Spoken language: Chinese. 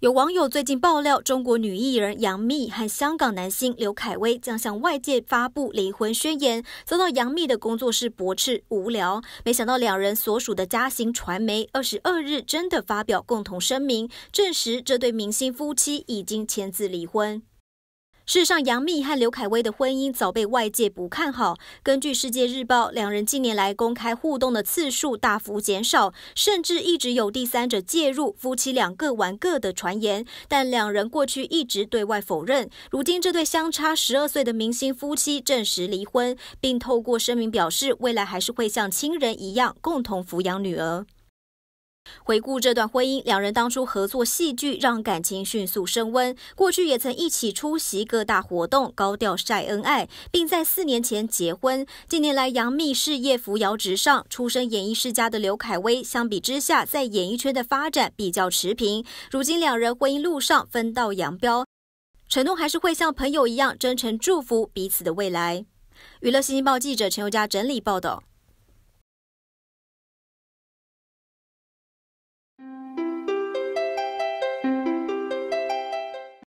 有网友最近爆料，中国女艺人杨幂和香港男星刘恺威将向外界发布离婚宣言，遭到杨幂的工作室驳斥，无聊。没想到两人所属的嘉行传媒二十二日真的发表共同声明，证实这对明星夫妻已经签字离婚。事实上，杨幂和刘恺威的婚姻早被外界不看好。根据《世界日报》，两人近年来公开互动的次数大幅减少，甚至一直有第三者介入，夫妻两个玩各的传言。但两人过去一直对外否认。如今，这对相差十二岁的明星夫妻证实离婚，并透过声明表示，未来还是会像亲人一样共同抚养女儿。回顾这段婚姻，两人当初合作戏剧让感情迅速升温。过去也曾一起出席各大活动，高调晒恩爱，并在四年前结婚。近年来，杨幂事业扶摇直上，出身演艺世家的刘恺威相比之下，在演艺圈的发展比较持平。如今两人婚姻路上分道扬镳，陈诺还是会像朋友一样真诚祝福彼此的未来。娱乐新京报记者陈宥佳整理报道。